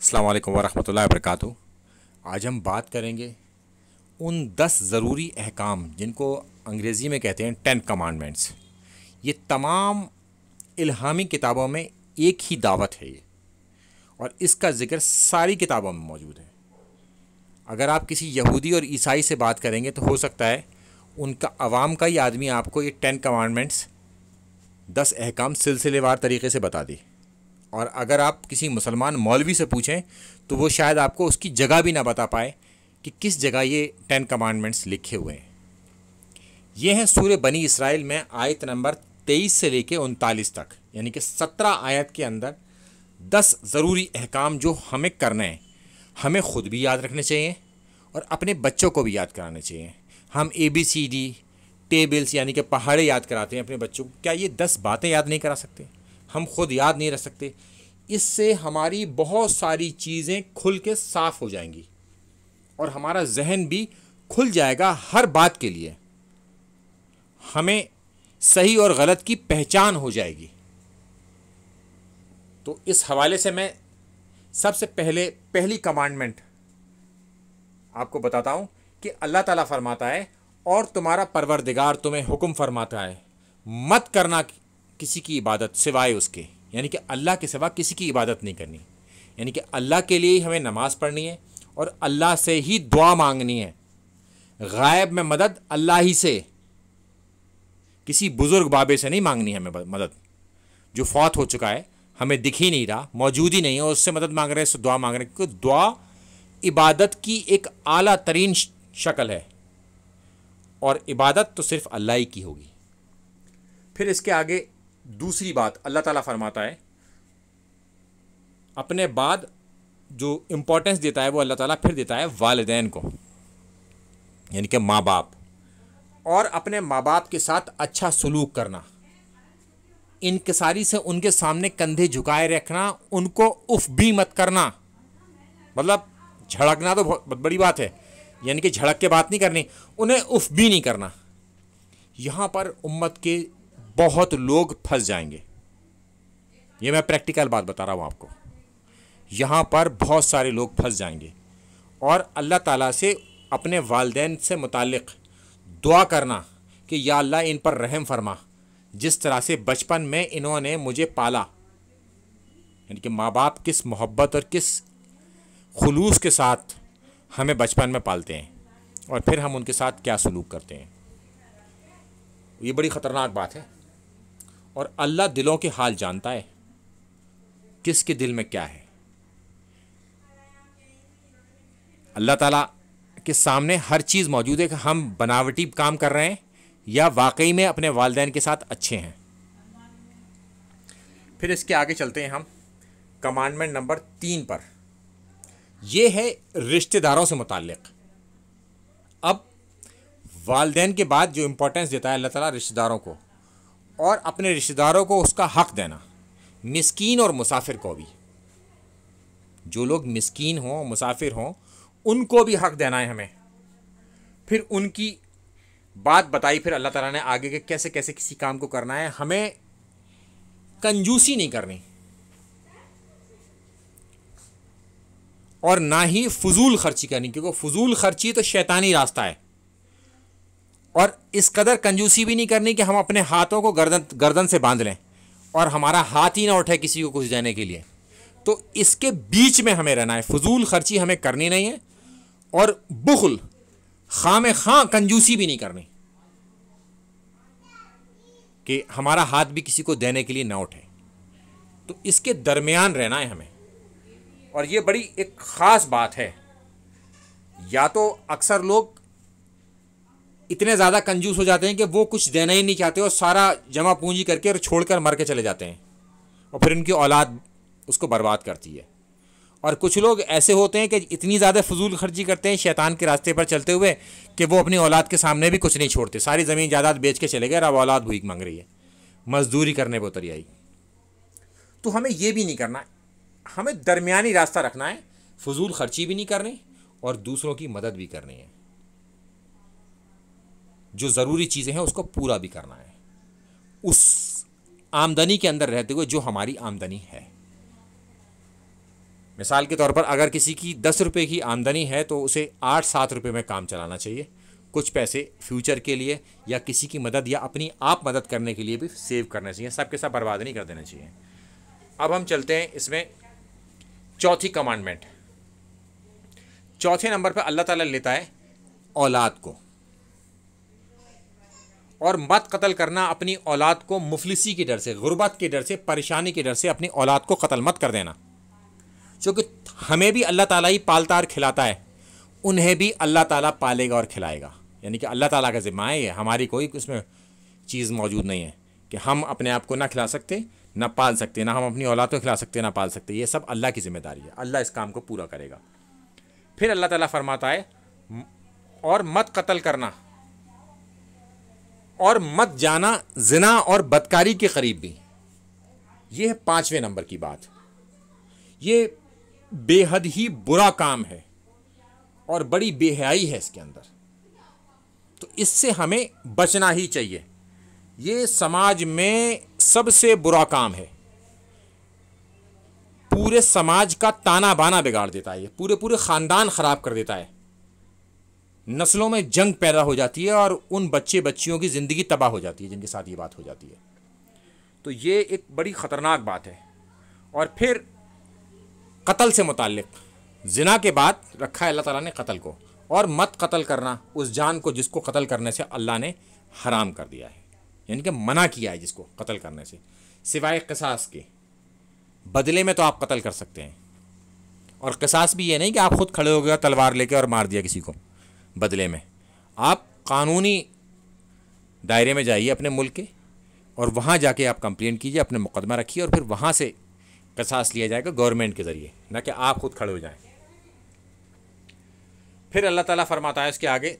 अल्लाम वरहमल वर्क आज हम बात करेंगे उन दस ज़रूरी अहकाम जिनको अंग्रेज़ी में कहते हैं टेन कमांडमेंट्स ये तमाम इल्हामी किताबों में एक ही दावत है ये और इसका ज़िक्र सारी किताबों में मौजूद है अगर आप किसी यहूदी और ईसाई से बात करेंगे तो हो सकता है उनका आवाम का ही आदमी आपको ये टेन कमांडमेंट्स दस अहकाम सिलसिलेवार तरीके से बता दी और अगर आप किसी मुसलमान मौलवी से पूछें तो वो शायद आपको उसकी जगह भी ना बता पाए कि किस जगह ये टेन कमांडमेंट्स लिखे हुए हैं ये हैं सूर्य बनी इसराइल में आयत नंबर तेईस से लेके उनतालीस तक यानी कि सत्रह आयत के अंदर दस ज़रूरी अहकाम जो हमें करने हैं हमें ख़ुद भी याद रखने चाहिए और अपने बच्चों को भी याद कराने चाहिए हम A B C D tables यानी कि पहाड़े याद कराते हैं अपने बच्चों को क्या ये दस बातें याद नहीं करा सकते हम खुद याद नहीं रख सकते इससे हमारी बहुत सारी चीज़ें खुल के साफ़ हो जाएंगी और हमारा जहन भी खुल जाएगा हर बात के लिए हमें सही और गलत की पहचान हो जाएगी तो इस हवाले से मैं सबसे पहले पहली कमांडमेंट आपको बताता हूँ कि अल्लाह ताला फरमाता है और तुम्हारा परवरदिगार तुम्हें हुक्म फरमाता है मत करना किसी की इबादत सिवाय उसके यानी कि अल्लाह के सिवा किसी की इबादत नहीं करनी यानी कि अल्लाह के लिए ही हमें नमाज़ पढ़नी है और अल्लाह से ही दुआ मांगनी है गायब में मदद अल्लाह ही से किसी बुज़ुर्ग बाबे से नहीं मांगनी है हमें मदद जो फौत हो चुका है हमें दिख ही नहीं रहा मौजूद ही नहीं है उससे मदद मांग रहे हैं उससे दुआ मांग रहे हैं क्योंकि दुआ इबादत की एक आला तरीन शक्ल है और इबादत तो सिर्फ़ अल्लाह ही की होगी फिर इसके आगे दूसरी बात अल्लाह ताला फरमाता है अपने बाद जो इम्पोर्टेंस देता है वो अल्लाह ताला फिर देता है वालदेन को यानी कि माँ बाप और अपने माँ बाप के साथ अच्छा सलूक करना इनकसारी से उनके सामने कंधे झुकाए रखना उनको उफ भी मत करना मतलब झड़कना तो बहुत बड़ी बात है यानी कि झड़क के बात नहीं करनी उन्हें उफ भी नहीं करना यहाँ पर उम्मत के बहुत लोग फंस जाएंगे ये मैं प्रैक्टिकल बात बता रहा हूँ आपको यहाँ पर बहुत सारे लोग फंस जाएंगे और अल्लाह ताला से अपने वालदे से मुतक़ दुआ करना कि या अल्लाह इन पर रहम फरमा जिस तरह से बचपन में इन्होंने मुझे पाला यानी कि माँ बाप किस मोहब्बत और किस खलूस के साथ हमें बचपन में पालते हैं और फिर हम उनके साथ क्या सलूक करते हैं ये बड़ी ख़तरनाक बात है और अल्लाह दिलों के हाल जानता है किसके दिल में क्या है अल्लाह ताला के सामने हर चीज़ मौजूद है कि हम बनावटी काम कर रहे हैं या वाकई में अपने वालदेन के साथ अच्छे हैं फिर इसके आगे चलते हैं हम कमांडमेंट नंबर तीन पर यह है रिश्तेदारों से मुतक़ अब वालदेन के बाद जो इम्पोर्टेंस देता है अल्लाह ताला रिश्तेदारों को और अपने रिश्तेदारों को उसका हक देना मिसकीन और मुसाफिर को भी जो लोग मिसकीन हों मुसाफिर हों उनको भी हक देना है हमें फिर उनकी बात बताई फिर अल्लाह ताला ने आगे के कैसे कैसे किसी काम को करना है हमें कंजूसी नहीं करनी और ना ही फजूल खर्ची करनी क्योंकि फजूल खर्ची तो शैतानी रास्ता है और इस कदर कंजूसी भी नहीं करनी कि हम अपने हाथों को गर्दन गर्दन से बांध लें और हमारा हाथ ही ना उठे किसी को कुछ देने के लिए तो इसके बीच में हमें रहना है फजूल खर्ची हमें करनी नहीं है और बुखल खाम खां कंजूसी भी नहीं करनी कि हमारा हाथ भी किसी को देने के लिए ना उठे तो इसके दरमियान रहना है हमें और ये बड़ी एक ख़ास बात है या तो अक्सर लोग इतने ज़्यादा कंजूस हो जाते हैं कि वो कुछ देना ही नहीं चाहते और सारा जमा पूंजी करके और छोड़ कर मर के चले जाते हैं और फिर उनकी औलाद उसको बर्बाद करती है और कुछ लोग ऐसे होते हैं कि इतनी ज़्यादा फजूल खर्ची करते हैं शैतान के रास्ते पर चलते हुए कि वो अपनी औलाद के सामने भी कुछ नहीं छोड़ते सारी ज़मीन जायदाद बेच के चले गए और अब औलाद भूख मांग रही है मजदूरी करने पर उतरी आई तो हमें ये भी नहीं करना हमें दरमिया रास्ता रखना है फजूल खर्ची भी नहीं करनी और दूसरों की मदद भी करनी है जो ज़रूरी चीज़ें हैं उसको पूरा भी करना है उस आमदनी के अंदर रहते हुए जो हमारी आमदनी है मिसाल के तौर पर अगर किसी की दस रुपये की आमदनी है तो उसे आठ सात रुपये में काम चलाना चाहिए कुछ पैसे फ्यूचर के लिए या किसी की मदद या अपनी आप मदद करने के लिए भी सेव करना चाहिए सबके साथ बर्बाद नहीं कर देना चाहिए अब हम चलते हैं इसमें चौथी कमांडमेंट चौथे नंबर पर अल्लाह ताला लेता है औलाद को और मत कत्ल करना अपनी औलाद को मुफलिसी के डर से गुर्बत के डर से परेशानी के डर से अपनी औलाद को कत्ल मत कर देना क्योंकि हमें भी अल्लाह ताला ही पालता और खिलाता है उन्हें भी अल्लाह ताला पालेगा और खिलाएगा यानी कि अल्लाह ताला का ज़िम्मा है हमारी कोई उसमें चीज़ मौजूद नहीं है कि हम अपने आप को ना खिला सकते ना पाल सकते ना हम अपनी औलाद को खिला सकते ना पाल सकते ये सब अल्लाह की ज़िम्मेदारी है अल्लाह इस काम को पूरा करेगा फिर अल्लाह ताला फरमाता है और मत कत्ल करना और मत जाना जिना और बदकारी के करीब भी ये है पाँचवें नंबर की बात ये बेहद ही बुरा काम है और बड़ी बेहयाई है इसके अंदर तो इससे हमें बचना ही चाहिए ये समाज में सबसे बुरा काम है पूरे समाज का ताना बाना बिगाड़ देता है ये पूरे पूरे ख़ानदान ख़राब कर देता है नस्लों में जंग पैदा हो जाती है और उन बच्चे बच्चियों की ज़िंदगी तबाह हो जाती है जिनके साथ ये बात हो जाती है तो ये एक बड़ी ख़तरनाक बात है और फिर कत्ल से मुतक़ जिना के बाद रखा है अल्लाह ताला ने कत्ल को और मत कत्ल करना उस जान को जिसको कत्ल करने से अल्लाह ने हराम कर दिया है यानी कि मना किया है जिसको कत्ल करने से सिवाय कसास के बदले में तो आप कत्ल कर सकते हैं और कसास भी ये नहीं कि आप खुद खड़े हो गए तलवार लेके और मार दिया किसी को बदले में आप कानूनी दायरे में जाइए अपने मुल्क के और वहाँ जाके आप कंप्लेन कीजिए अपने मुकदमा रखिए और फिर वहाँ से कसास लिया जाएगा गवर्नमेंट के ज़रिए ना कि आप खुद खड़े हो जाएं फिर अल्लाह ताला फरमाता है इसके आगे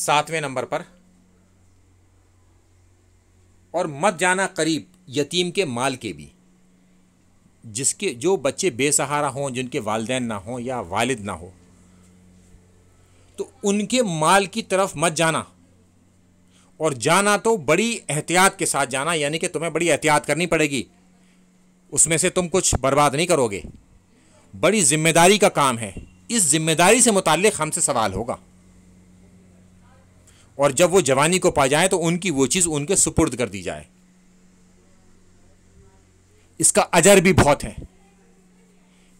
सातवें नंबर पर और मत जाना करीब यतीम के माल के भी जिसके जो बच्चे बेसहारा हों जिनके वालदेन ना हों या वालिद ना हों तो उनके माल की तरफ मत जाना और जाना तो बड़ी एहतियात के साथ जाना यानी कि तुम्हें बड़ी एहतियात करनी पड़ेगी उसमें से तुम कुछ बर्बाद नहीं करोगे बड़ी जिम्मेदारी का काम है इस जिम्मेदारी से मुतक़ हमसे सवाल होगा और जब वो जवानी को पा जाए तो उनकी वो चीज़ उनके सुपुर्द कर दी जाए इसका अजर भी बहुत है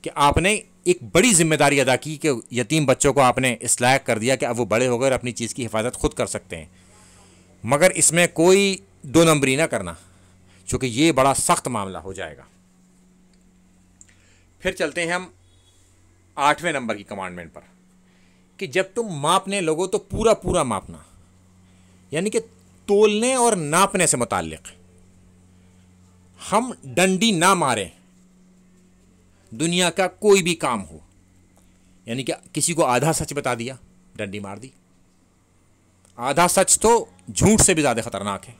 कि आपने एक बड़ी जिम्मेदारी अदा की कि यतीम बच्चों को आपने इस लायक कर दिया कि अब वो बड़े हो गए और अपनी चीज़ की हिफाजत खुद कर सकते हैं मगर इसमें कोई दो नंबरी ना करना चूँकि ये बड़ा सख्त मामला हो जाएगा फिर चलते हैं हम आठवें नंबर की कमांडमेंट पर कि जब तुम मापने लोगों तो पूरा पूरा मापना यानी कि तोलने और नापने से मुतल हम डंडी ना मारें दुनिया का कोई भी काम हो यानी कि किसी को आधा सच बता दिया डंडी मार दी आधा सच तो झूठ से भी ज़्यादा खतरनाक है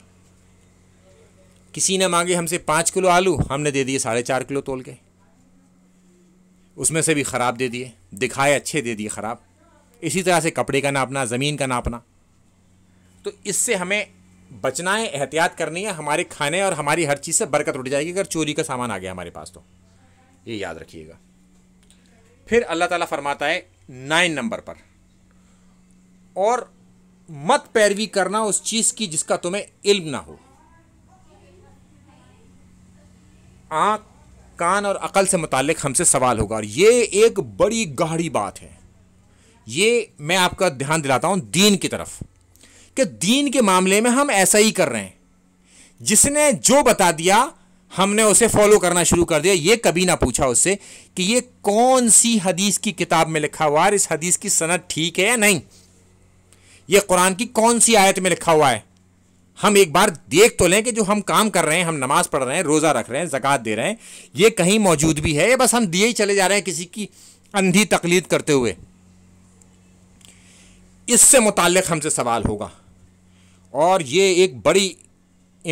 किसी ने मांगे हमसे पाँच किलो आलू हमने दे दिए साढ़े चार किलो तोल के उसमें से भी ख़राब दे दिए दिखाए अच्छे दे दिए ख़राब इसी तरह से कपड़े का नापना ज़मीन का नापना तो इससे हमें बचना है एहतियात करनी है हमारे खाने और हमारी हर चीज़ से बरकत उठ जाएगी अगर चोरी का सामान आ गया हमारे पास तो ये याद रखिएगा फिर अल्लाह ताला फरमाता है नाइन नंबर पर और मत पैरवी करना उस चीज़ की जिसका तुम्हें इल्म ना हो आंख कान और अकल से मुतालिक हमसे सवाल होगा और ये एक बड़ी गहरी बात है ये मैं आपका ध्यान दिलाता हूं दीन की तरफ कि दीन के मामले में हम ऐसा ही कर रहे हैं जिसने जो बता दिया हमने उसे फॉलो करना शुरू कर दिया ये कभी ना पूछा उससे कि ये कौन सी हदीस की किताब में लिखा हुआ है इस हदीस की सनत ठीक है या नहीं ये कुरान की कौन सी आयत में लिखा हुआ है हम एक बार देख तो लें कि जो हम काम कर रहे हैं हम नमाज पढ़ रहे हैं रोज़ा रख रहे हैं जक़ात दे रहे हैं ये कहीं मौजूद भी है बस हम दिए ही चले जा रहे हैं किसी की अंधी तकलीद करते हुए इससे मुतल हमसे सवाल होगा और ये एक बड़ी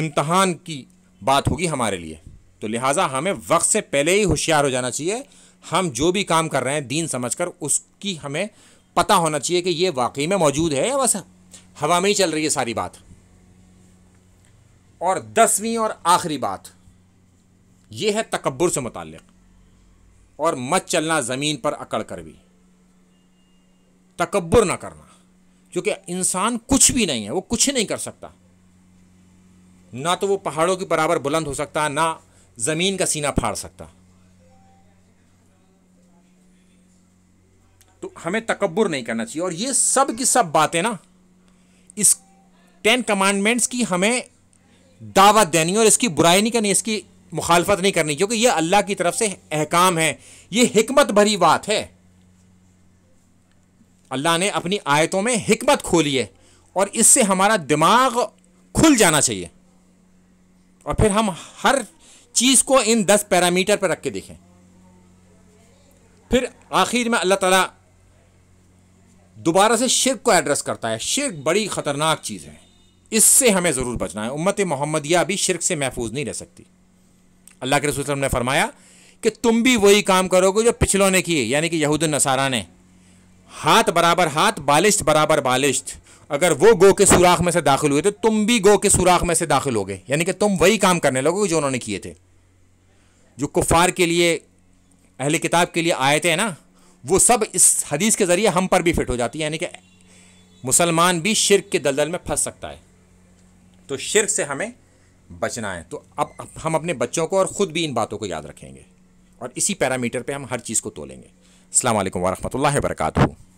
इम्तहान की बात होगी हमारे लिए तो लिहाजा हमें वक्त से पहले ही होशियार हो जाना चाहिए हम जो भी काम कर रहे हैं दीन समझकर उसकी हमें पता होना चाहिए कि ये वाकई में मौजूद है या बस हवा में ही चल रही है सारी बात और दसवीं और आखिरी बात यह है तकबर से मुतक़ और मत चलना ज़मीन पर अकड़ कर भी तकबर ना करना क्योंकि इंसान कुछ भी नहीं है वो कुछ नहीं कर सकता ना तो वो पहाड़ों के बराबर बुलंद हो सकता है ना ज़मीन का सीना फाड़ सकता तो हमें तकबर नहीं करना चाहिए और ये सब की सब बातें ना इस टेन कमांडमेंट्स की हमें दावत देनी और इसकी बुराई नहीं करनी इसकी मुखालफत नहीं करनी क्योंकि ये अल्लाह की तरफ से अहकाम है ये हमत भरी बात है अल्लाह ने अपनी आयतों में हमत खोली है और इससे हमारा दिमाग खुल जाना चाहिए और फिर हम हर चीज़ को इन दस पैरामीटर पर रख के देखें फिर आखिर में अल्लाह ताला दोबारा से शिरक को एड्रेस करता है शिरक बड़ी ख़तरनाक चीज़ है इससे हमें ज़रूर बचना है उम्मत मोहम्मदिया भी शिरक से महफूज नहीं रह सकती अल्लाह के रसूल ने फरमाया कि तुम भी वही काम करोगे जो पिछलों ने किए यानी कि यहूद नसारा ने हाथ बराबर हाथ बालिश्त बराबर बालिश्त अगर वो गो के सुराख में से दाखिल हुए तो तुम भी गो के सुराख में से दाखिल हो गए यानी कि तुम वही काम करने लगोगे जो उन्होंने किए थे जो कुफार के लिए अहले किताब के लिए आए थे ना वो सब इस हदीस के ज़रिए हम पर भी फिट हो जाती है यानी कि मुसलमान भी शिरक के दलदल में फंस सकता है तो शिरक से हमें बचना है तो अब हम अपने बच्चों को और ख़ुद भी इन बातों को याद रखेंगे और इसी पैरामीटर पे हम हर चीज़ को तोलेंगे अल्लाम वरहमल वर्का